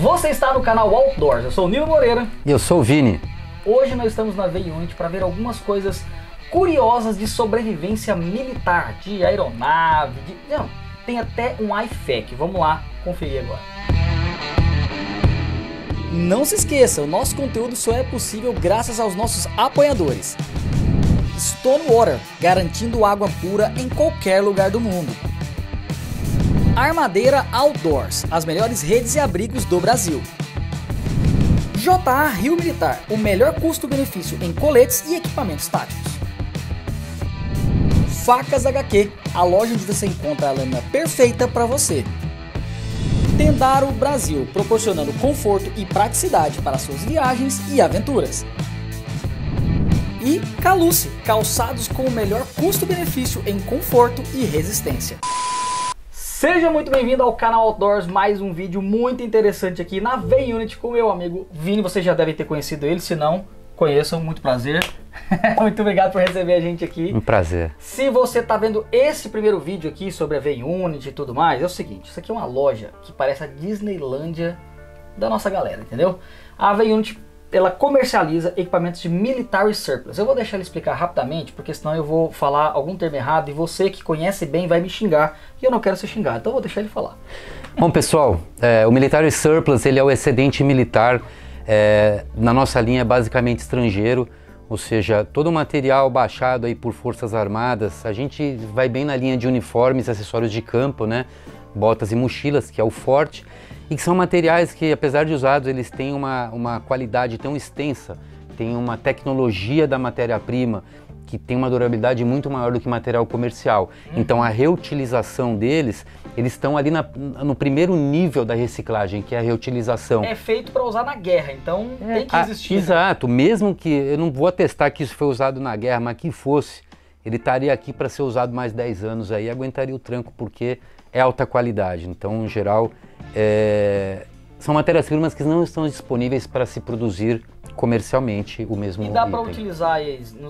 Você está no canal Outdoors, eu sou o Nilo Moreira. E eu sou o Vini. Hoje nós estamos na Veiunt para ver algumas coisas curiosas de sobrevivência militar, de aeronave, de... Não, tem até um IFEC. Vamos lá conferir agora. Não se esqueça, o nosso conteúdo só é possível graças aos nossos apoiadores. Water, garantindo água pura em qualquer lugar do mundo. Armadeira Outdoors, as melhores redes e abrigos do Brasil. JA Rio Militar, o melhor custo-benefício em coletes e equipamentos táticos. Facas HQ, a loja onde você encontra a lâmina perfeita para você. Tendaro Brasil, proporcionando conforto e praticidade para suas viagens e aventuras. E Caluce, calçados com o melhor custo-benefício em conforto e resistência. Seja muito bem-vindo ao canal Outdoors, mais um vídeo muito interessante aqui na V-Unit com meu amigo Vini, vocês já devem ter conhecido ele, se não, conheçam, muito prazer. muito obrigado por receber a gente aqui. Um prazer. Se você está vendo esse primeiro vídeo aqui sobre a V-Unit e tudo mais, é o seguinte, isso aqui é uma loja que parece a Disneylândia da nossa galera, entendeu? A V-Unit ela comercializa equipamentos de military surplus. Eu vou deixar ele explicar rapidamente, porque senão eu vou falar algum termo errado e você que conhece bem vai me xingar e eu não quero ser xingado, então eu vou deixar ele falar. Bom pessoal, é, o military surplus ele é o excedente militar é, na nossa linha é basicamente estrangeiro, ou seja, todo o material baixado aí por forças armadas, a gente vai bem na linha de uniformes, acessórios de campo, né? botas e mochilas, que é o forte, e que são materiais que, apesar de usados, eles têm uma, uma qualidade tão extensa, tem uma tecnologia da matéria-prima que tem uma durabilidade muito maior do que material comercial. Uhum. Então a reutilização deles, eles estão ali na, no primeiro nível da reciclagem, que é a reutilização. É feito para usar na guerra, então é, tem que existir. Né? Exato, mesmo que eu não vou atestar que isso foi usado na guerra, mas que fosse, ele estaria aqui para ser usado mais 10 anos aí, aguentaria o tranco porque é alta qualidade. Então, em geral, é... são matérias-primas que não estão disponíveis para se produzir comercialmente o mesmo E dá para utilizar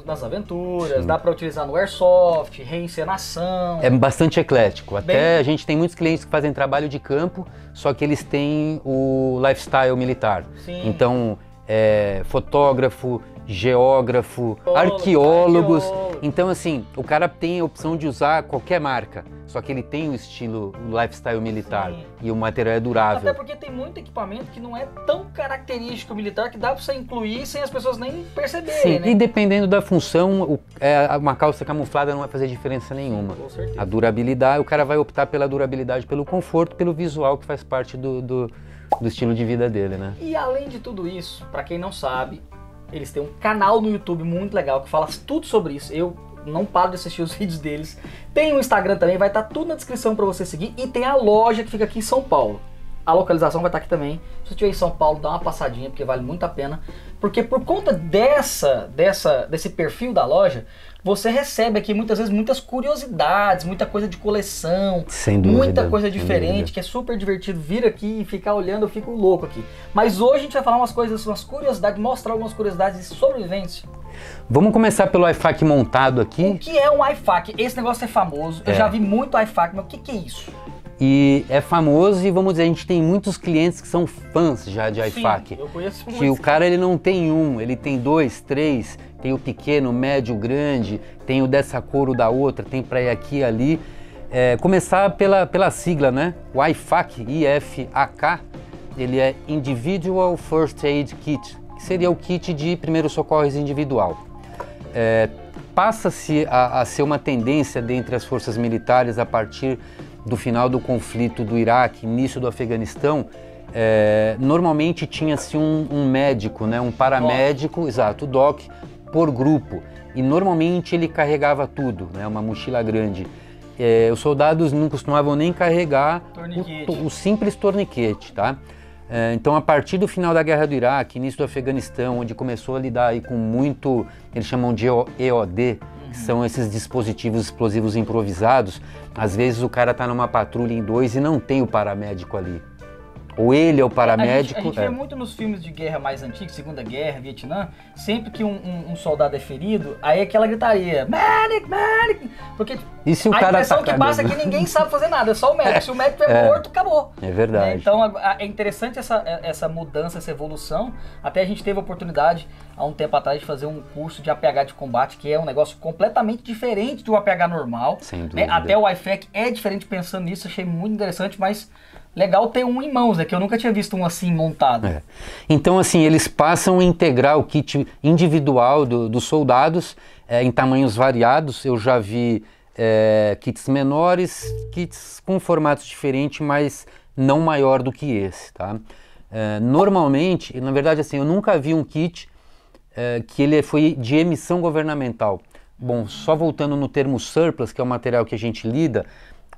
nas aventuras, Sim. dá para utilizar no airsoft, reencenação. É bastante eclético. Até Bem... a gente tem muitos clientes que fazem trabalho de campo, só que eles têm o lifestyle militar. Sim. Então, é, fotógrafo, geógrafo, oh, arqueólogos. Arqueólogo. Então, assim, o cara tem a opção de usar qualquer marca. Só que ele tem o estilo, o lifestyle militar Sim. e o material é durável. Até porque tem muito equipamento que não é tão característico militar que dá pra você incluir sem as pessoas nem perceberem. Sim, né? e dependendo da função, o, é, uma calça camuflada não vai fazer diferença nenhuma. Com certeza. A durabilidade, o cara vai optar pela durabilidade, pelo conforto, pelo visual que faz parte do, do do estilo de vida dele, né? E além de tudo isso, para quem não sabe, eles têm um canal no YouTube muito legal que fala tudo sobre isso. Eu não paro de assistir os vídeos deles. Tem o um Instagram também, vai estar tá tudo na descrição para você seguir. E tem a loja que fica aqui em São Paulo. A localização vai estar tá aqui também. Se você estiver em São Paulo, dá uma passadinha, porque vale muito a pena. Porque por conta dessa, dessa, desse perfil da loja, você recebe aqui muitas vezes muitas curiosidades, muita coisa de coleção, dúvida, muita coisa diferente, que é super divertido vir aqui e ficar olhando, eu fico louco aqui. Mas hoje a gente vai falar umas coisas, umas curiosidades, mostrar algumas curiosidades de sobrevivência. Vamos começar pelo iFac montado aqui. O que é um iFac? Esse negócio é famoso, é. eu já vi muito iFac, mas o que, que é isso? E é famoso e vamos dizer, a gente tem muitos clientes que são fãs já de Sim, iFac. Eu conheço que o cara ele não tem um, ele tem dois, três, tem o pequeno, médio, grande, tem o dessa cor ou da outra, tem para ir aqui e ali. É, começar pela, pela sigla, né? O IFAC, i f a I-F-A-K, ele é Individual First Aid Kit, que seria o kit de primeiros socorros individual. É, Passa-se a, a ser uma tendência dentre as forças militares a partir do final do conflito do Iraque, início do Afeganistão, é, normalmente tinha-se um, um, médico, né, um paramédico, doc. exato, doc, por grupo. E normalmente ele carregava tudo, né, uma mochila grande. É, os soldados não costumavam nem carregar o, o, simples torniquete, tá? É, então, a partir do final da Guerra do Iraque, início do Afeganistão, onde começou a lidar aí com muito, eles chamam de EOD, são esses dispositivos explosivos improvisados. Às vezes o cara está numa patrulha em dois e não tem o paramédico ali ou ele é o paramédico. A gente, a gente é. vê muito nos filmes de guerra mais antigos, Segunda Guerra, Vietnã, sempre que um, um, um soldado é ferido, aí é aquela gritaria, medic, medic, porque e se o a cara impressão que passa é que ninguém sabe fazer nada, é só o médico. É. Se o médico é, é, morto, acabou. É verdade. Né? Então a, a, é interessante essa, é, essa mudança, essa evolução. Até a gente teve a oportunidade, há um tempo atrás, de fazer um curso de APH de combate, que é um negócio completamente diferente do APH normal. Sem é, dúvida. Né? Até o IFEC é diferente pensando nisso, achei muito interessante, mas legal ter um em mãos, é Que eu nunca tinha visto um assim montado. É. Então, assim, eles passam a integrar o kit individual do, dos soldados é, em tamanhos variados. Eu já vi é, kits menores, kits com formatos diferentes, mas não maior do que esse, tá? É, normalmente, na verdade, assim, eu nunca vi um kit é, que ele foi de emissão governamental. Bom, só voltando no termo surplus, que é o material que a gente lida,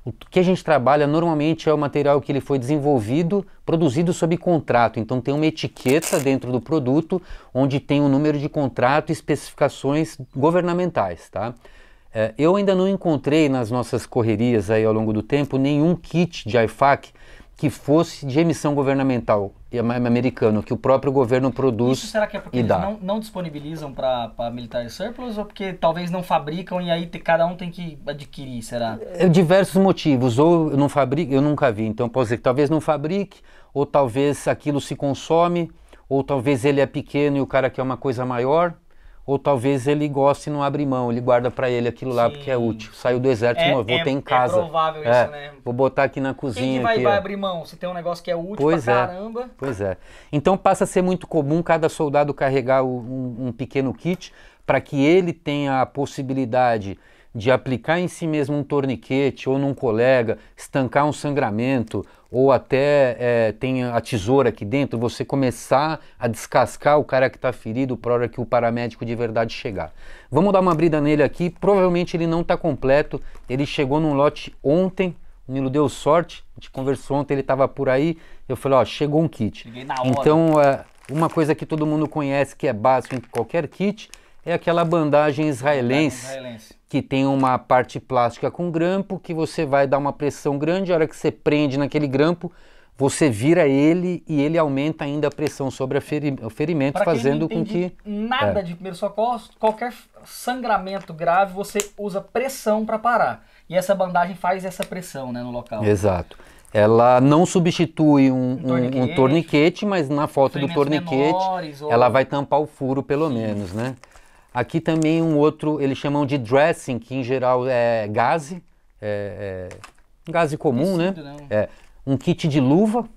o que a gente trabalha normalmente é o material que ele foi desenvolvido, produzido sob contrato. Então tem uma etiqueta dentro do produto onde tem o um número de contrato e especificações governamentais, tá? É, eu ainda não encontrei nas nossas correrias aí ao longo do tempo nenhum kit de IFAC que fosse de emissão governamental americano, que o próprio governo produz. Isso será que é porque eles não, não, disponibilizam para militares surplus ou porque talvez não fabricam e aí te, cada um tem que adquirir, será? É, diversos motivos. Ou não fabrica, eu nunca vi, então posso dizer que talvez não fabrique, ou talvez aquilo se consome, ou talvez ele é pequeno e o cara quer uma coisa maior ou talvez ele goste e não abre mão, ele guarda para ele aquilo lá porque é útil. Saiu do exército, é, não, vou é, ter em é casa. É provável é, isso, né? Vou botar aqui na cozinha. Quem que vai, aqui, vai abrir mão se tem um negócio que é útil pois pra é. caramba? Pois é. Então passa a ser muito comum cada soldado carregar um, um pequeno kit para que ele tenha a possibilidade de aplicar em si mesmo um torniquete ou num colega, estancar um sangramento, ou até é, tem a tesoura aqui dentro, você começar a descascar o cara que está ferido para hora que o paramédico de verdade chegar. Vamos dar uma abrida nele aqui, provavelmente ele não está completo, ele chegou num lote ontem, o Nilo deu sorte, a gente conversou ontem, ele estava por aí, eu falei, ó, chegou um kit. Então, é, uma coisa que todo mundo conhece que é básico em qualquer kit, é aquela bandagem israelense, israelense, que tem uma parte plástica com grampo que você vai dar uma pressão grande, a hora que você prende naquele grampo, você vira ele e ele aumenta ainda a pressão sobre feri o ferimento, pra fazendo com que. Nada é. de primeiro socorro, qualquer sangramento grave, você usa pressão para parar. E essa bandagem faz essa pressão né, no local. Exato. Ela não substitui um, um, torniquete, um torniquete mas na falta do torniquete, menores, ou... ela vai tampar o furo, pelo Sim. menos, né? Aqui também um outro, eles chamam de dressing, que em geral é gaze, é, é gaze comum, né? né? É, um kit de luva,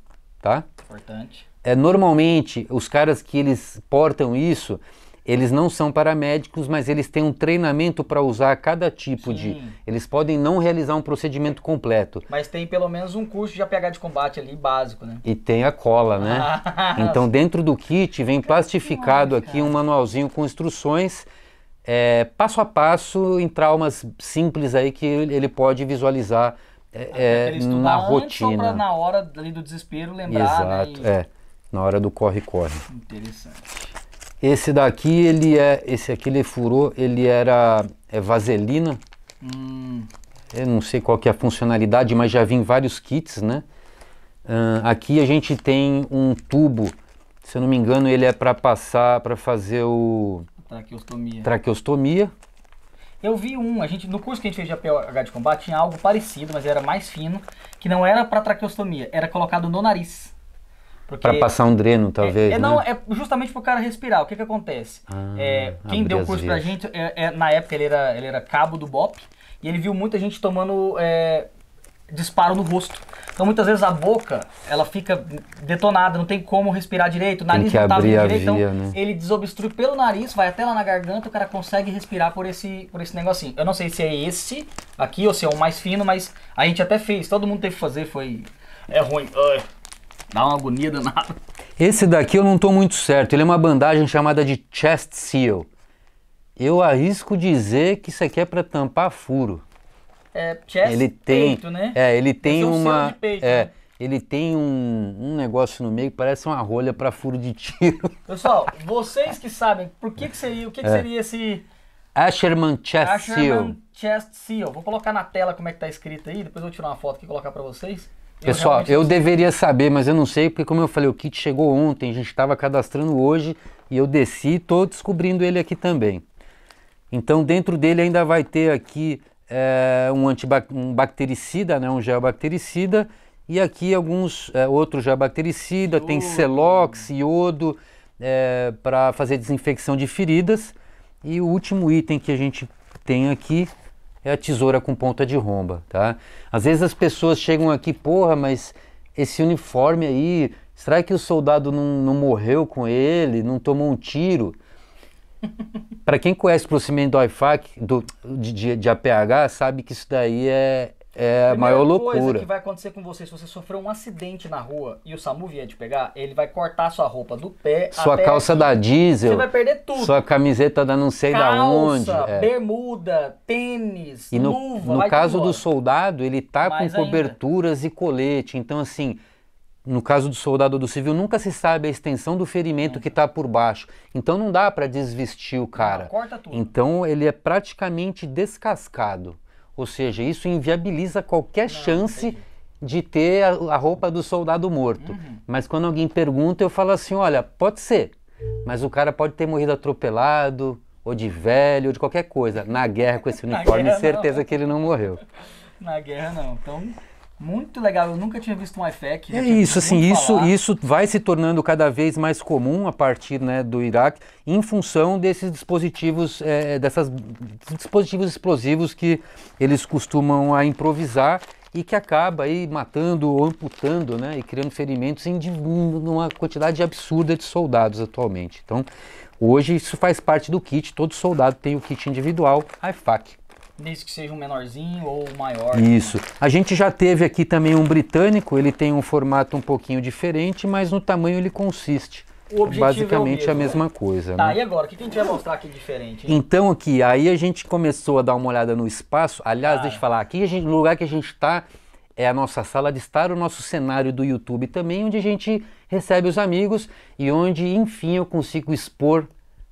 tá? Importante. É, normalmente, os caras que eles portam isso, eles não são paramédicos, mas eles têm um treinamento para usar cada tipo Sim. de. Eles podem não realizar um procedimento completo. Mas tem pelo menos um curso de APH de combate ali básico, né? E tem a cola, né? então, dentro do kit vem plastificado aqui um manualzinho com instruções. É, passo a passo em traumas simples aí que ele pode visualizar é, é, na rotina. Pra, na hora ali do desespero lembrar. Né? Exato, né, e... é. Na hora do corre-corre. Interessante. Esse daqui, ele é. Esse aqui ele furou, ele era é vaselina. Hum. Eu não sei qual que é a funcionalidade, mas já vi em vários kits, né? Uh, aqui a gente tem um tubo, se eu não me engano, ele é para passar, para fazer o. Traqueostomia. Traqueostomia. Eu vi um, a gente, no curso que a gente fez de APH de combate tinha algo parecido, mas era mais fino, que não era para traqueostomia, era colocado no nariz. Para passar um dreno, é, talvez. É, é, né? Não, é justamente para o cara respirar. O que, que acontece? Ah, é, quem deu o curso para gente, é, é, na época ele era, ele era cabo do BOP, e ele viu muita gente tomando é, disparo no rosto. Então muitas vezes a boca ela fica detonada, não tem como respirar direito, o nariz não tá direito, então, via, então né? ele desobstrui pelo nariz, vai até lá na garganta, o cara consegue respirar por esse por esse negocinho. Eu não sei se é esse aqui ou se é o mais fino, mas a gente até fez, todo mundo teve que fazer, foi é ruim. Ai. Dá uma agonia danada. Esse daqui eu não estou muito certo. Ele é uma bandagem chamada de chest seal. Eu arrisco dizer que isso aqui é para tampar furo. É, chest ele tem, peito, né? É, ele tem um uma peito, é, né? ele tem um, um negócio no meio que parece uma rolha para furo de tiro. Pessoal, vocês que sabem, por que que seria, o que, que é. seria esse Asherman Chest Asherman Seal? Chest Seal. Vou colocar na tela como é que tá escrito aí, depois eu vou tirar uma foto aqui e colocar para vocês. Pessoal, eu, eu deveria saber, mas eu não sei, porque como eu falei, o kit chegou ontem, a gente estava cadastrando hoje e eu desci e estou descobrindo ele aqui também. Então dentro dele ainda vai ter aqui é, um, antibactericida, um bactericida, né, um gel bactericida, e aqui alguns é, eh, outros gel bactericida, tem celox, iodo, é, eh, para fazer desinfecção de feridas. E o último item que a gente tem aqui é a tesoura com ponta de romba, tá? Às vezes as pessoas chegam aqui, porra, mas esse uniforme aí, será que o soldado não, não morreu com ele, não tomou um tiro? Para quem conhece o procedimento do IFAC, do, de, de, de, APH, sabe que isso daí é, é a maior loucura. coisa que vai acontecer com você, se você sofrer um acidente na rua e o SAMU vier te pegar, ele vai cortar sua roupa do pé Sua até calça aqui. da diesel. Você vai perder tudo. Sua camiseta da não sei calça, da onde. É. bermuda, tênis, e no, luva. No caso do soldado, ele tá Mais com ainda. coberturas e colete. Então, assim, no caso do soldado do civil, nunca se sabe a extensão do ferimento que está por baixo. Então não dá para desvestir o cara. Não, corta tudo. Então ele é praticamente descascado. Ou seja, isso inviabiliza qualquer não, chance de ter a, a, roupa do soldado morto. Uhum. Mas quando alguém pergunta, eu falo assim: olha, pode ser, mas o cara pode ter morrido atropelado, ou de velho, ou de qualquer coisa. Na guerra com esse uniforme, certeza não. que ele não morreu. Na guerra não. Então, muito legal, eu nunca tinha visto um IFAC. É isso, assim, isso, isso vai se tornando cada vez mais comum a partir né, do Iraque, em função desses dispositivos, é, dessas dispositivos explosivos que eles costumam a ah, improvisar e que acaba aí matando ou amputando, né, e criando ferimentos em uma quantidade absurda de soldados atualmente. Então, hoje isso faz parte do kit, todo soldado tem o kit individual, IFAC. Desde que seja um menorzinho ou maior. Isso. Né? A gente já teve aqui também um britânico, ele tem um formato um pouquinho diferente, mas no tamanho ele consiste. É Basicamente é mesmo, a mesma né? coisa. Tá, né? e agora? O que a gente vai mostrar aqui diferente? Hein? Então aqui, aí a gente começou a dar uma olhada no espaço. Aliás, ah. deixa eu falar, aqui gente, no lugar que a gente está é a nossa sala de estar, o nosso cenário do YouTube também, onde a gente recebe os amigos e onde, enfim, eu consigo expor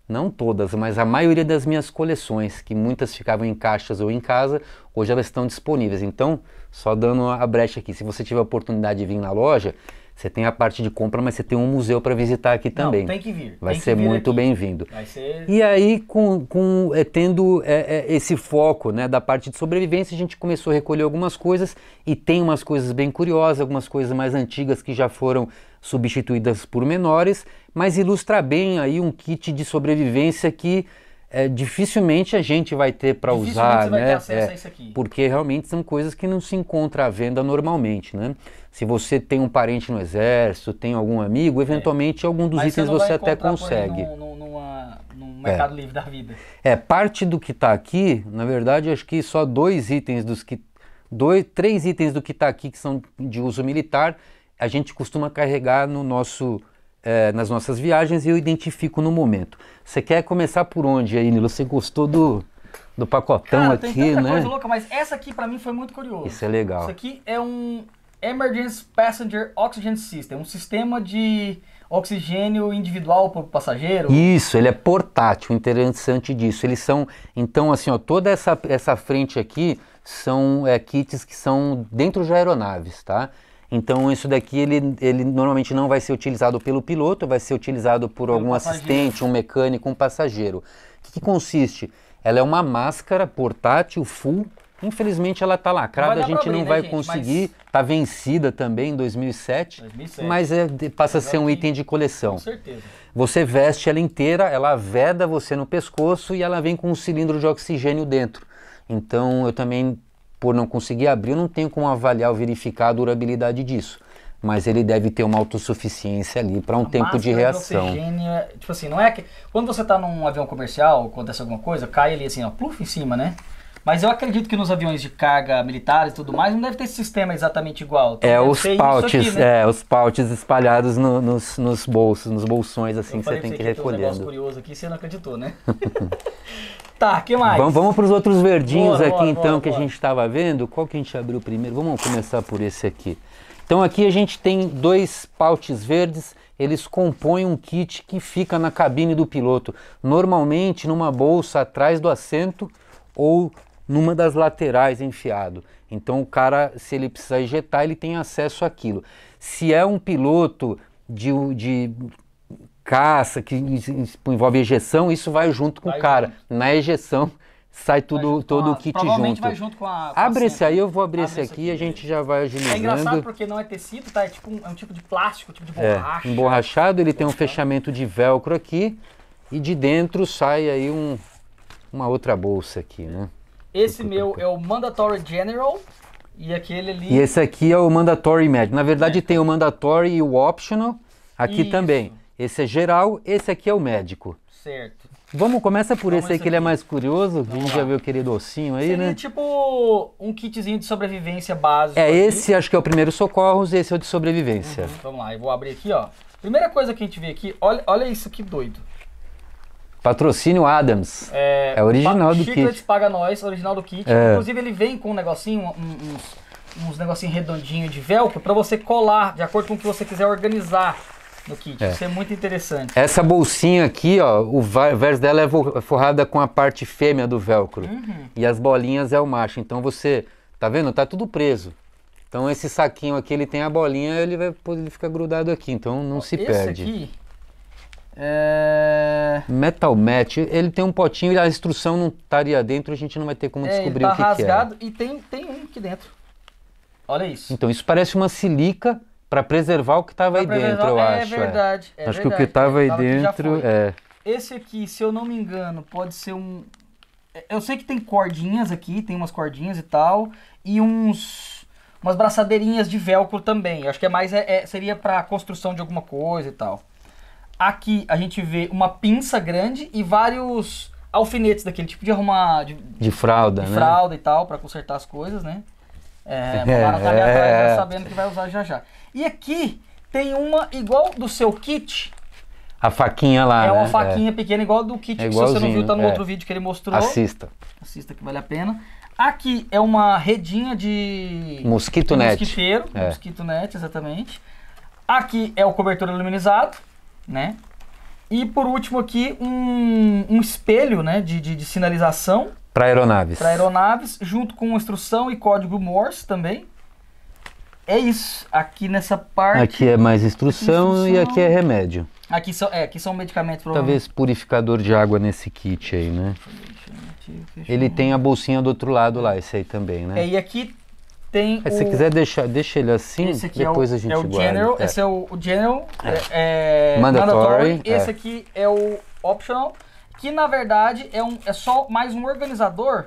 não todas, mas a maioria das minhas coleções, que muitas ficavam em caixas ou em casa, hoje elas estão disponíveis. Então, só dando a brecha aqui, se você tiver a oportunidade de vir na loja, você tem a parte de compra, mas você tem um museu para visitar aqui também. Não, tem que vir. Vai ser vir muito bem-vindo. Ser... E aí, com, com é, tendo é, é, esse foco né, da parte de sobrevivência, a gente começou a recolher algumas coisas e tem umas coisas bem curiosas, algumas coisas mais antigas que já foram substituídas por menores, mas ilustra bem aí um kit de sobrevivência que é, dificilmente a gente vai ter para usar, você né? Vai ter acesso é, a isso aqui. Porque realmente são coisas que não se encontra à venda normalmente, né? Se você tem um parente no exército, tem algum amigo, eventualmente é. algum dos Mas itens você, você até consegue. Num, num, numa, num é. mercado livre da vida. É, parte do que está aqui, na verdade, acho que só dois itens dos que. Dois, três itens do que está aqui que são de uso militar, a gente costuma carregar no nosso é, nas nossas viagens e eu identifico no momento. Você quer começar por onde aí, Nilo? Você gostou do, do pacotão Cara, aqui, tem tanta né? coisa louca, mas essa aqui para mim foi muito curiosa. Isso é legal. Isso aqui é um Emergency Passenger Oxygen System, um sistema de oxigênio individual para o passageiro. Isso, ele é portátil, interessante disso. Eles são, então assim, ó, toda essa, essa frente aqui são é, kits que são dentro de aeronaves, tá? Então isso daqui ele, ele normalmente não vai ser utilizado pelo piloto, vai ser utilizado por algum assistente, um mecânico, um passageiro. O que, que consiste? Ela é uma máscara portátil full Infelizmente ela está lacrada, a gente abrir, não vai conseguir. Está vencida também em 2007, 2007. mas é, passa a ser um item de coleção. Com certeza. Você veste ela inteira, ela veda você no pescoço e ela vem com um cilindro de oxigênio dentro. Então eu também, por não conseguir abrir, não tenho como avaliar ou verificar a durabilidade disso. Mas ele deve ter uma autossuficiência ali para um a tempo de reação. De oxigênio, é, tipo assim, não é que. Quando você está num avião comercial, acontece alguma coisa, cai ali assim, ó, pluf em cima, né? Mas eu acredito que nos aviões de carga militares e tudo mais, não deve ter esse sistema exatamente igual. Então, é, os pautes aqui, né? é, os pautes espalhados no, nos, nos bolsos, nos bolsões, assim, eu que você tem que ir recolhendo. um curioso aqui, você não acreditou, né? tá, que mais? Vamos, vamos para os outros verdinhos boa, aqui, boa, então, boa, que a gente estava vendo. Qual que a gente abriu primeiro? Vamos começar por esse aqui. Então, aqui a gente tem dois pautes verdes eles compõem um kit que fica na cabine do piloto, normalmente numa bolsa atrás do assento ou numa das laterais enfiado. Então o cara, se ele precisar ejetar, ele tem acesso àquilo. Se é um piloto de, de caça, que envolve ejeção, isso vai junto com vai o cara. Junto. Na ejeção sai tudo, todo a, o kit junto. Vai junto com a, com Abre a esse aí, eu vou abrir Abre esse aqui, aqui e a gente já vai é agilizando. É engraçado porque não é tecido, tá? É, tipo um, é um tipo de plástico, tipo de é, borracha. É, emborrachado, ele tem um fechamento de velcro aqui e de dentro sai aí um, uma outra bolsa aqui, né? Esse meu é o Mandatory General. E aquele ali. E esse aqui é o Mandatory Médio. Na verdade, é. tem o Mandatory e o Optional aqui Isso. também. Esse é geral, esse aqui é o médico. Certo. Vamos, começa por Vamos esse aí que ele é mais curioso. Então vamos a gente o já viu aquele docinho aí, Seria né? tipo um kitzinho de sobrevivência básico. É, aqui. esse acho que é o primeiro socorros, esse é o de sobrevivência. Uhum. Vamos lá, eu vou abrir aqui, ó. Primeira coisa que a gente vê aqui, olha, olha isso que doido. Patrocínio Adams. É, é original do Chiclets kit. paga nós, original do kit. É. Inclusive, ele vem com um negocinho, um, uns, uns negocinho redondinho de velcro para você colar de acordo com o que você quiser organizar no kit. É. Isso é muito interessante. Essa bolsinha aqui, ó, o verso dela é, é forrada com a parte fêmea do velcro. Uhum. E as bolinhas é o macho. Então você, tá vendo? Tá tudo preso. Então esse saquinho aqui, ele tem a bolinha, ele vai poder ficar grudado aqui, então não ó, se esse perde. Aqui é, Metal Match, ele tem um potinho e a instrução não estaria dentro, a gente não vai ter como é, descobrir tá o que, rasgado, que é. E tem, tem um aqui dentro. Olha isso. Então, isso parece uma silica para preservar o que estava aí dentro, eu é, acho. É. Verdade, é. é acho que o que estava aí dentro é. Esse aqui, se eu não me engano, pode ser um. Eu sei que tem cordinhas aqui, tem umas cordinhas e tal, e uns umas braçadeirinhas de velcro também. acho que é mais é, é seria para construção de alguma coisa e tal. Aqui a gente vê uma pinça grande e vários alfinetes daquele tipo de arrumar. De, de fralda, de né? fralda e tal, para consertar as coisas, né? É, mandaram é, é, tá é, sabendo que vai usar já já. E aqui tem uma igual do seu kit. A faquinha lá. É uma né? faquinha é. pequena, igual do kit. É se você não viu, tá no é. outro vídeo que ele mostrou. Assista. Assista que vale a pena. Aqui é uma redinha de. Mosquito net. Mosquiteiro. Mosquito net, exatamente. Aqui é o cobertor aluminizado né? E por último aqui, um, um espelho né, de, de, de sinalização. Para aeronaves. Para aeronaves, junto com instrução e código Morse também. É isso. Aqui nessa parte. Aqui é mais instrução, instrução. e aqui é remédio. Aqui são, é, aqui são medicamentos Talvez purificador de água nesse kit aí, né? Ele tem a bolsinha do outro lado lá, esse aí também, né? É, e aqui tem Se o... quiser deixar, deixa ele assim, é depois é o, a gente é o guarda. General, é. Esse é o, o General, é. é, é mandatory, mandatory. É. Esse aqui é o Optional, que na verdade é, um, é só mais um organizador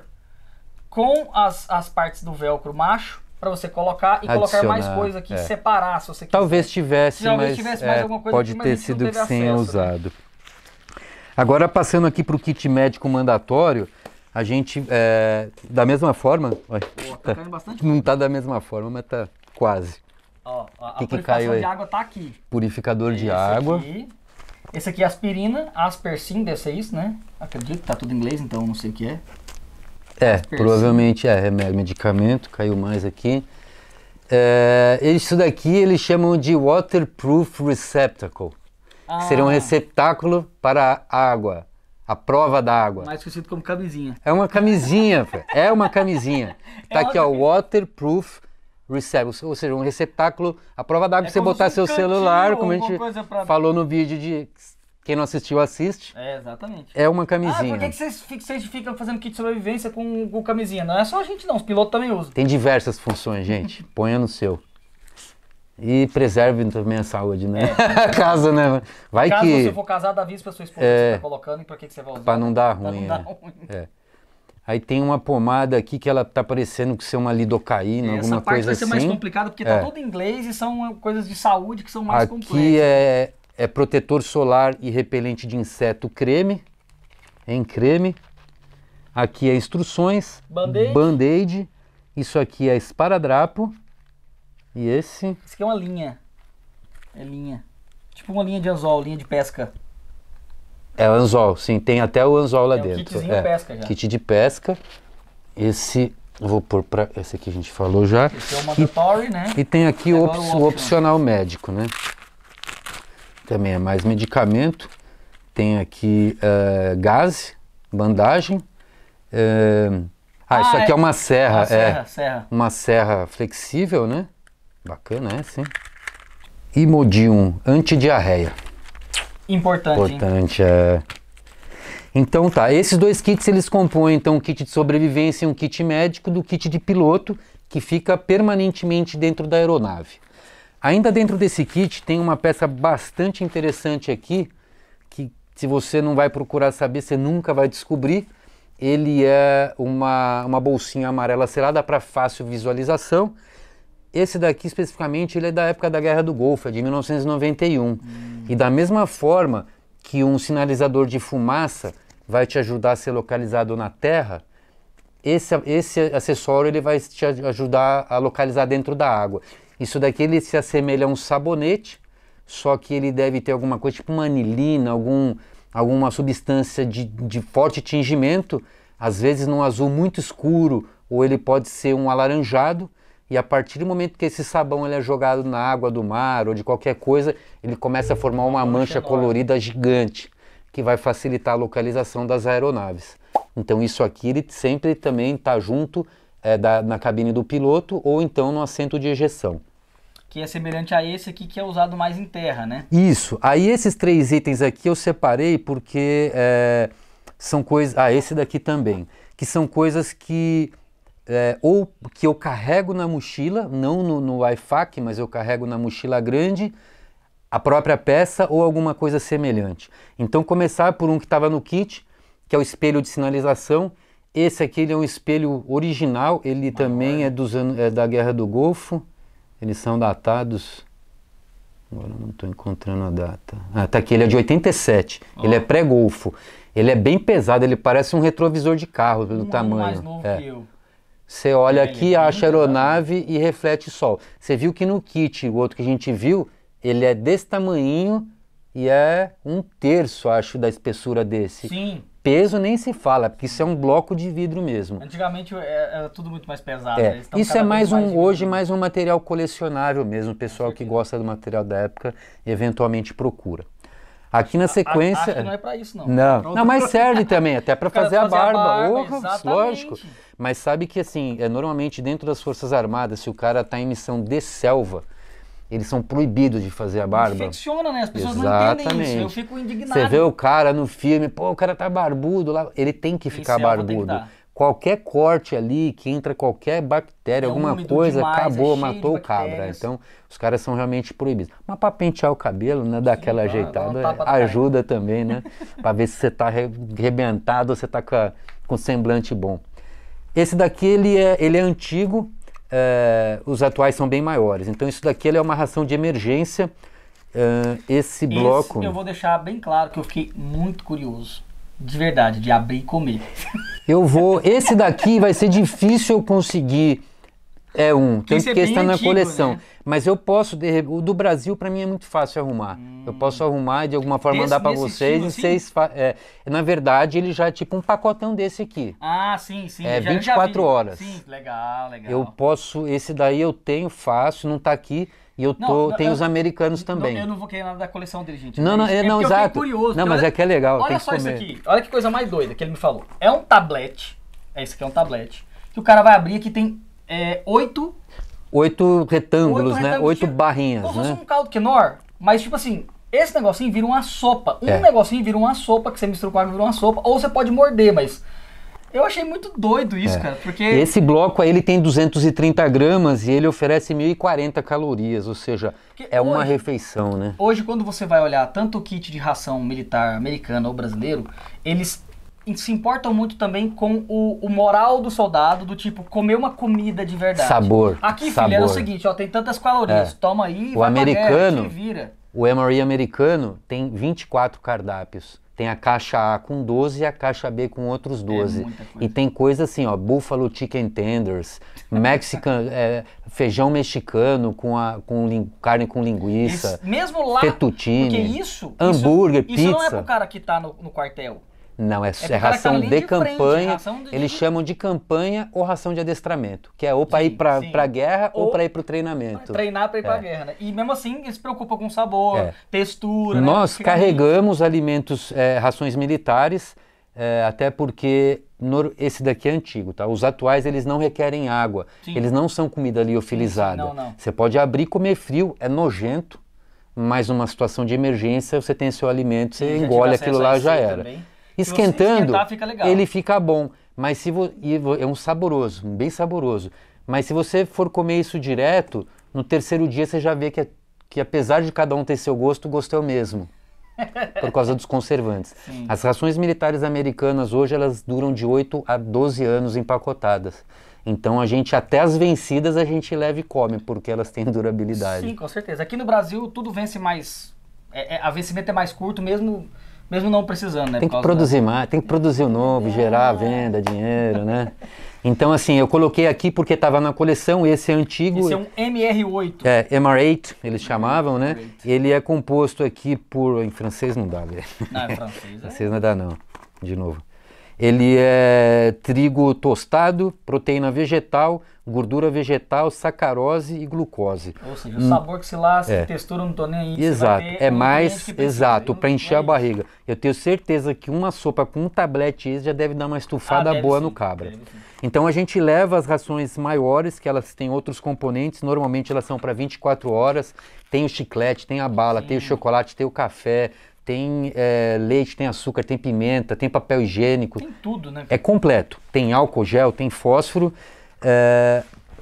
com as, as partes do velcro macho para você colocar e Adicionar, colocar mais coisa aqui, separar se você quiser. Talvez tivesse, Talvez mas tivesse mais alguma coisa pode aqui, ter sido sem acesso, né? usado. Né? Agora passando aqui para o kit médico mandatório, a gente, é, da mesma forma. Ó, tá, tá bastante. Não tá da mesma forma, mas tá quase. Ó, ó a que purificação de água tá aqui. Purificador Esse de água. Aqui. Esse aqui é aspirina, aspersin, deve ser isso, né? Acredito que tá tudo em inglês, então não sei o que é. É, aspersin. provavelmente é, é medicamento, caiu mais aqui. É, isso daqui eles chamam de waterproof receptacle. Ah. Seria um ah. receptáculo para água. A prova d'água. Mais conhecido como camisinha. É uma camisinha, é uma camisinha. Tá é aqui, ó, waterproof receptacle, ou seja, um receptáculo, a prova d'água é pra você botar seu celular, como a gente pra... falou no vídeo de quem não assistiu, assiste. É, exatamente. É uma camisinha. Ah, por que, que vocês, vocês ficam fazendo kit de sobrevivência com, com camisinha? Não é só a gente não, os pilotos também usam. Tem diversas funções, gente. Ponha no seu. E preserve também a saúde, né? É. Caso, né? Vai Caso que... você for casado, avise para sua esposa é... que você está colocando e para que, que você vai usar. Para não dar ruim. Pra não né? dar né? ruim. É. Aí tem uma pomada aqui que ela tá parecendo que ser uma lidocaína, alguma coisa assim. Essa parte vai ser mais assim. complicada porque tá é. todo em inglês e são coisas de saúde que são mais aqui complexas. Aqui é, é protetor solar e repelente de inseto creme, em creme. Aqui é instruções, band-aid. Band isso aqui é esparadrapo e esse? Esse aqui é uma linha. É linha. Tipo uma linha de anzol, linha de pesca. É o anzol, sim. Tem até o anzol lá é dentro. kitzinho é, pesca já. Kit de pesca. Esse vou pôr para esse aqui a gente falou já. Esse é o mandatory, né? e, né? E tem aqui o, op, o opcional médico, né? Também é mais medicamento. Tem aqui uh, gás, bandagem. Uh, ah, ah, isso ah, aqui é, é uma serra, uma ah, é serra, serra. uma serra flexível, né? Bacana essa, hein? Imodium, antidiarreia. Importante. Importante, hein? é. Então tá, esses dois kits eles compõem então um kit de sobrevivência e um kit médico do kit de piloto que fica permanentemente dentro da aeronave. Ainda dentro desse kit tem uma peça bastante interessante aqui que se você não vai procurar saber, você nunca vai descobrir. Ele é uma, uma bolsinha amarela selada para fácil visualização esse daqui especificamente ele é da época da Guerra do Golfo, é de 1991. Hum. E da mesma forma que um sinalizador de fumaça vai te ajudar a ser localizado na Terra, esse, esse acessório ele vai te ajudar a localizar dentro da água. Isso daqui ele se assemelha a um sabonete, só que ele deve ter alguma coisa tipo uma anilina, algum, alguma substância de, de forte tingimento, às vezes num azul muito escuro, ou ele pode ser um alaranjado, e a partir do momento que esse sabão ele é jogado na água do mar ou de qualquer coisa, ele começa a formar uma mancha colorida gigante, que vai facilitar a localização das aeronaves. Então isso aqui ele sempre também está junto é, da, na cabine do piloto ou então no assento de ejeção. Que é semelhante a esse aqui que é usado mais em terra, né? Isso. Aí esses três itens aqui eu separei porque é, são coisas... Ah, esse daqui também. Que são coisas que é, ou que eu carrego na mochila, não no, no IFAC, mas eu carrego na mochila grande, a própria peça ou alguma coisa semelhante. Então começar por um que estava no kit, que é o espelho de sinalização. Esse aqui é um espelho original, ele Maior. também é, dos anos, é da Guerra do Golfo, eles são datados... Agora não estou encontrando a data. Ah, tá aqui, ele é de 87, oh. ele é pré-golfo. Ele é bem pesado, ele parece um retrovisor de carro pelo um tamanho. mais novo é. que eu. Você olha aqui, é acha aeronave e reflete sol. Você viu que no kit, o outro que a gente viu, ele é desse tamanho e é um terço, acho, da espessura desse. Sim. Peso nem se fala, porque isso é um bloco de vidro mesmo. Antigamente é, era tudo muito mais pesado. É. Né? Isso é mais um, hoje, mais um material colecionável mesmo. O pessoal que gosta do material da época eventualmente procura. Aqui na sequência. A, a, não é pra isso, não. Não, não, mas serve também, até para fazer, fazer, a barba. A barba oh, lógico. Mas sabe que, assim, é, normalmente dentro das Forças Armadas, se o cara está em missão de selva, eles são proibidos de fazer a barba. Infecciona, né? As pessoas Exatamente. não entendem isso. Eu fico indignado. Você vê o cara no filme, pô, o cara tá barbudo lá. Ele tem que ficar é barbudo. Tem que qualquer corte ali, que entra qualquer bactéria, é alguma coisa, demais, é acabou, é matou o cabra. Então, os caras são realmente proibidos. Mas para pentear o cabelo, né, dar aquela ajeitada, ajuda cara. também, né? para ver se você tá arrebentado ou você tá com, a, com semblante bom. Esse daqui, ele é, ele é antigo, é, os atuais são bem maiores. Então, isso daqui é uma ração de emergência. Eh, esse bloco... Esse eu vou deixar bem claro que eu fiquei muito curioso de verdade, de abrir e comer. Eu vou. Esse daqui vai ser difícil eu conseguir. É um, tem que é estar na antigo, coleção. Né? Mas eu posso, o do Brasil para mim é muito fácil arrumar. Hum. Eu posso arrumar e de alguma forma mandar para vocês. Estilo, assim? é, na verdade, ele já é tipo um pacotão desse aqui. Ah, sim, sim. É já, 24 já horas. Sim, legal, legal. Eu posso, esse daí eu tenho fácil, não está aqui. E eu tô, não, tem eu, os americanos também. Não, eu não vou querer nada da coleção dele, gente. Não, não, é, é não, exato. curioso, não, né? mas olha, é que é legal. Olha só isso aqui. Olha que coisa mais doida que ele me falou. É um tablete. É esse aqui é um tablete. Que o cara vai abrir que tem é, oito. Oito retângulos, oito né? Retângulos, oito barrinhas. Como né? se fosse um caldo quenor, mas tipo assim, esse negocinho vira uma sopa. Um é. negocinho vira uma sopa, que você mistura com água vira uma sopa. Ou você pode morder, mas eu achei muito doido isso, é. cara, porque... Esse bloco aí, ele tem 230 gramas e ele oferece 1.040 calorias, ou seja, porque é hoje, uma refeição, né? Hoje, quando você vai olhar tanto o kit de ração militar americano ou brasileiro, eles se importam muito também com o, o, moral do soldado, do tipo, comer uma comida de verdade. Sabor, Aqui, sabor. filho, é o seguinte, ó, tem tantas calorias, é. toma aí, o vai americano, pra guerra, vira. O MRE americano tem 24 cardápios. Tem a caixa A com 12 e a caixa B com outros 12. É e tem coisa assim, ó, Buffalo Chicken Tenders, Mexican, é, feijão mexicano com, a, com carne com linguiça. Isso, mesmo lá, fettuccine, isso, hambúrguer, isso, pizza. Isso não é pro cara que tá no, no quartel. Não, é, é, é ração de, de frente, campanha. Ração de... Eles chamam de campanha ou ração de adestramento, que é ou para ir para a guerra ou, ou para ir para o treinamento. Treinar para ir para a é. guerra. Né? E mesmo assim, eles se preocupam com sabor, é. textura. Né? Nós né? carregamos ali. alimentos, é, rações militares, até porque no, esse daqui é antigo, tá? Os atuais eles não requerem água, Sim. eles não são comida liofilizada. não, não. Você pode abrir, comer frio, é nojento, mas numa situação de emergência você tem seu alimento, você engole aquilo lá já era. Também. Esquentando, fica ele fica bom. Mas se vo... é um saboroso, bem saboroso. Mas se você for comer isso direto, no terceiro dia você já vê que, é... que apesar de cada um ter seu gosto, o gosto é o mesmo. Por causa dos conservantes. Sim. As rações militares americanas hoje elas duram de 8 a 12 anos empacotadas. Então a gente, até as vencidas, a gente leva e come, porque elas têm durabilidade. Sim, com certeza. Aqui no Brasil tudo vence mais. É, é, a vencimento é mais curto, mesmo mesmo não precisando, né? Tem que produzir da... mais, tem que produzir o novo, gerar venda, dinheiro, né? Então, assim, eu coloquei aqui porque estava na coleção, esse é antigo. Esse é um MR8. É, MR8, eles chamavam, né? MR8. Ele é composto aqui por. Em francês não dá, velho. Não, é francês. É? francês não dá, não. De novo. Ele é trigo tostado, proteína vegetal, gordura vegetal, sacarose e glucose. Ou seja, o sabor que se lasca, é. textura, não estou nem aí. Exato, é mais, exato, para é encher a barriga. Eu tenho certeza que uma sopa com um tablete esse já deve dar uma estufada ah, boa sim, no cabra. Então a gente leva as rações maiores, que elas têm outros componentes, normalmente elas são para 24 horas, tem o chiclete, tem a bala, sim. tem o chocolate, tem o café, tem é, leite, tem açúcar, tem pimenta, tem papel higiênico. Tem tudo, né? É completo. Tem álcool gel, tem fósforo porque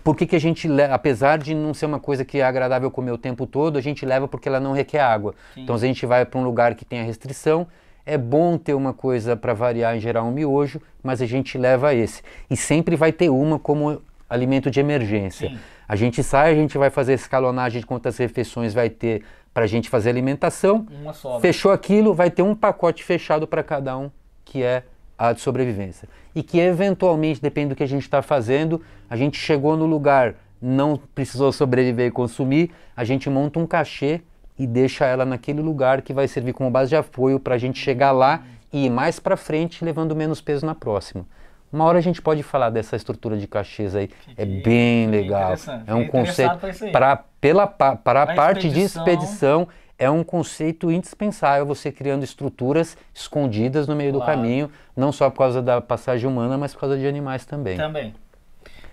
por que, que a gente, apesar de não ser uma coisa que é agradável comer o tempo todo, a gente leva porque ela não requer água. Sim. Então, se a gente vai para um lugar que tem a restrição, é bom ter uma coisa para variar, em geral um miojo, mas a gente leva esse. E sempre vai ter uma como alimento de emergência. Sim. A gente sai, a gente vai fazer escalonagem de quantas refeições vai ter para a gente fazer alimentação. Né? Fechou aquilo, vai ter um pacote fechado para cada um, que é a de sobrevivência. E que eventualmente, depende do que a gente está fazendo, a gente chegou no lugar, não precisou sobreviver e consumir, a gente monta um cachê e deixa ela naquele lugar que vai servir como base de apoio para a gente chegar lá e ir mais para frente, levando menos peso na próxima. Uma hora a gente pode falar dessa estrutura de cachês aí. Que é bem legal. É um conceito para pela para a parte expedição. de expedição é um conceito indispensável você criando estruturas escondidas no meio claro. do caminho não só por causa da passagem humana, mas por causa de animais também. Também.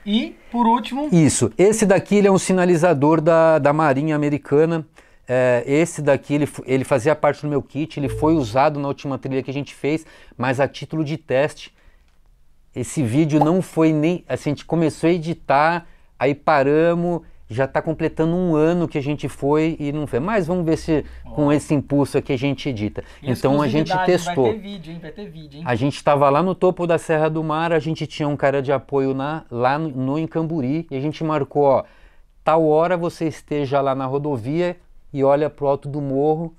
E, por último. Isso. Esse daqui ele é um sinalizador da, da Marinha Americana. É, esse daqui ele, ele fazia parte do meu kit, ele foi usado na última trilha que a gente fez, mas a título de teste. Esse vídeo não foi nem. Assim, a gente começou a editar, aí paramos já está completando um ano que a gente foi e não foi. Mas vamos ver se oh. com esse impulso aqui a gente edita. então a gente testou. Vai ter vídeo, hein? Vai ter vídeo, hein? A gente estava lá no topo da Serra do Mar, a gente tinha um cara de apoio na, lá no, no Encamburi e a gente marcou, ó, tal hora você esteja lá na rodovia e olha pro alto do morro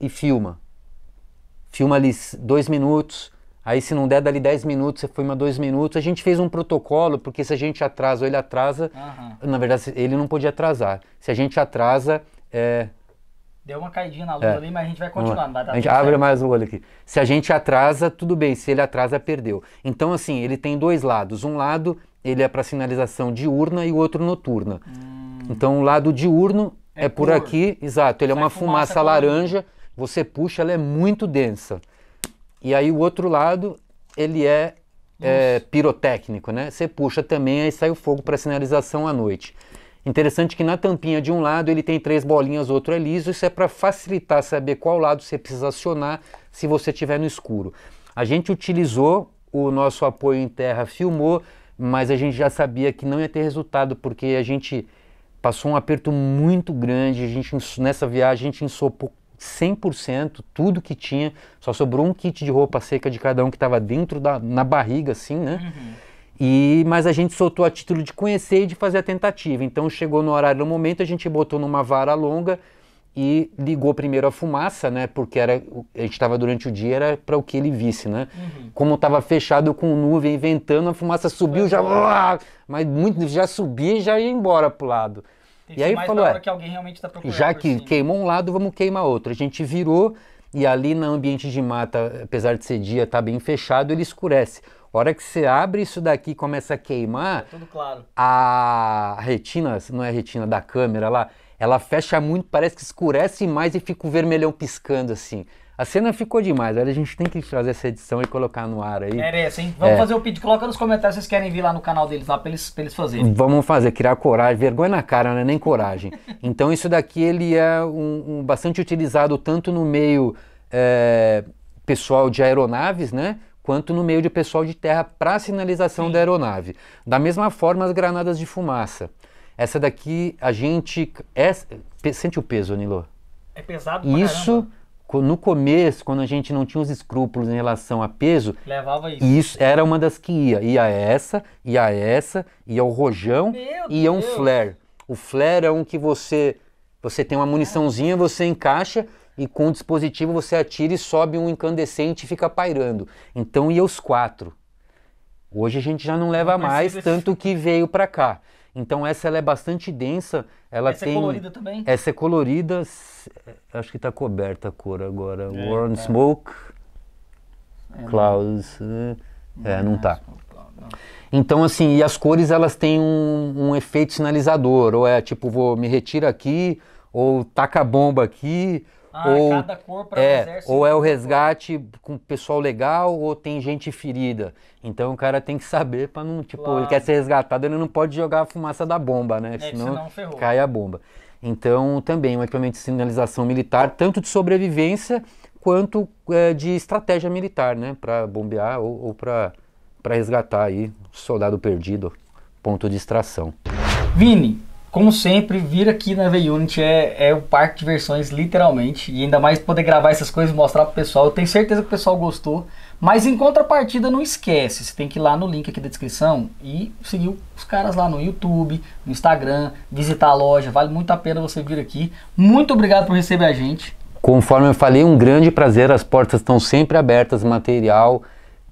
e filma. Filma ali dois minutos, Aí se não der dali 10 minutos, você foi uma 2 minutos. A gente fez um protocolo, porque se a gente atrasa ou ele atrasa, uhum. na verdade ele não podia atrasar. Se a gente atrasa, é... Deu uma caidinha na luz é. ali, mas a gente vai continuando. Vai a gente abre certo. mais o olho aqui. Se a gente atrasa, tudo bem. Se ele atrasa, perdeu. Então, assim, ele tem dois lados. Um lado, ele é para sinalização diurna e o outro noturna. Hum. Então, o lado diurno é, é por aqui, exato. Ele Sai é uma é fumaça, fumaça laranja. Você puxa, ela é muito densa. E aí o outro lado, ele é, é pirotécnico, né? Você puxa também, aí sai o fogo para sinalização à noite. Interessante que na tampinha de um lado ele tem três bolinhas, outro é liso. Isso é para facilitar saber qual lado você precisa acionar se você estiver no escuro. A gente utilizou o nosso apoio em terra, filmou, mas a gente já sabia que não ia ter resultado porque a gente passou um aperto muito grande. A gente nessa viagem a gente ensopou 100%, tudo que tinha. Só sobrou um kit de roupa seca de cada um que estava dentro da na barriga, assim, né? Uhum. E, mas a gente soltou a título de conhecer e de fazer a tentativa. Então chegou no horário do momento, a gente botou numa vara longa e ligou primeiro a fumaça, né? Porque era, a gente estava durante o dia, era para o que ele visse, né? Uhum. Como estava fechado com nuvem, ventando, a fumaça subiu, já. Mas muito, já subia e já ia embora pro lado e aí falou, é, que tá já que assim. queimou um lado, vamos queimar outro. A gente virou e ali no ambiente de mata, apesar de ser dia, tá bem fechado, ele escurece. A hora que você abre isso daqui começa a queimar, é claro. a retina, não é a retina da câmera lá, ela fecha muito, parece que escurece mais e fica o vermelhão piscando assim. A cena ficou demais. Olha, a gente tem que fazer essa edição e colocar no ar aí. Merece, é hein? Vamos é. fazer o pedido. Coloca nos comentários se vocês querem vir lá no canal deles, lá pra eles, pra eles fazerem. Vamos fazer, criar coragem. Vergonha na cara, não é nem coragem. então isso daqui ele é um, um bastante utilizado tanto no meio é, pessoal de aeronaves, né? Quanto no meio de pessoal de terra para sinalização Sim. da aeronave. Da mesma forma, as granadas de fumaça. Essa daqui a gente. É, sente o peso, Nilo. É pesado pra Isso. Caramba no começo, quando a gente não tinha os escrúpulos em relação a peso, levava isso. Isso era uma das que ia. Ia essa, ia essa, ia o rojão e ia um flare. O flare é um que você você tem uma muniçãozinha, você encaixa e com o um dispositivo você atira e sobe um incandescente e fica pairando. Então ia os quatro. Hoje a gente já não leva não mais, tanto que veio para cá. Então essa ela é bastante densa. Ela essa é tem, é colorida também? Essa é colorida. Acho que está coberta a cor agora. É, Warm tá. Smoke, é, Clouds. Não. É, é, não está. Então, assim, e as cores elas têm um, um, efeito sinalizador, ou é tipo, vou me retira aqui, ou taca a bomba aqui, ah, ou, cada é, Ou é o resgate com pessoal legal ou tem gente ferida. Então o cara tem que saber para não, tipo, claro. ele quer ser resgatado, ele não pode jogar a fumaça da bomba, né? É, senão, senão cai a bomba. Então também um equipamento de sinalização militar, tanto de sobrevivência quanto é, de estratégia militar, né? Para bombear ou, ou para resgatar aí soldado perdido, ponto de extração. Vini, como sempre, vir aqui na V-Unit é, é o parque de versões, literalmente. E ainda mais poder gravar essas coisas e mostrar pro pessoal. Eu tenho certeza que o pessoal gostou. Mas em contrapartida, não esquece. Você tem que ir lá no link aqui da descrição e seguir os caras lá no YouTube, no Instagram, visitar a loja. Vale muito a pena você vir aqui. Muito obrigado por receber a gente. Conforme eu falei, um grande prazer. As portas estão sempre abertas, material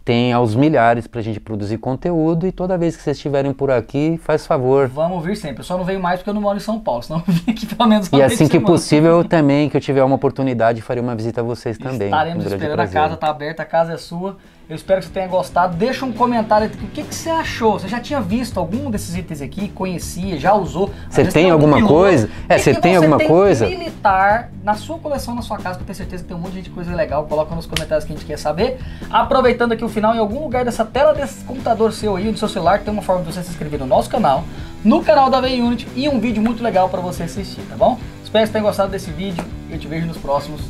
tem aos milhares a gente produzir conteúdo e toda vez que vocês estiverem por aqui, faz favor. Vamos vir sempre. Eu só não venho mais porque eu não moro em São Paulo, senão eu vim aqui pelo menos E assim que semana. possível também, que eu tiver uma oportunidade, farei uma visita a vocês também. Estaremos esperando, prazer. a casa tá aberta, a casa é sua. Eu espero que você tenha gostado. Deixa um comentário o que, que você achou. Você já tinha visto algum desses itens aqui? Conhecia? Já usou? Você tem, tem alguma piloto. coisa? É, você tem alguma tem coisa? militar na sua coleção, na sua casa, para ter certeza que tem um monte de coisa legal. Coloca nos comentários que a gente quer saber. Aproveitando aqui o final, em algum lugar dessa tela desse computador seu aí, no seu celular, tem uma forma de você se inscrever no nosso canal, no canal da Vay unit e um vídeo muito legal para você assistir, tá bom? Espero que você tenha gostado desse vídeo. Eu te vejo nos próximos.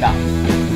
Tchau!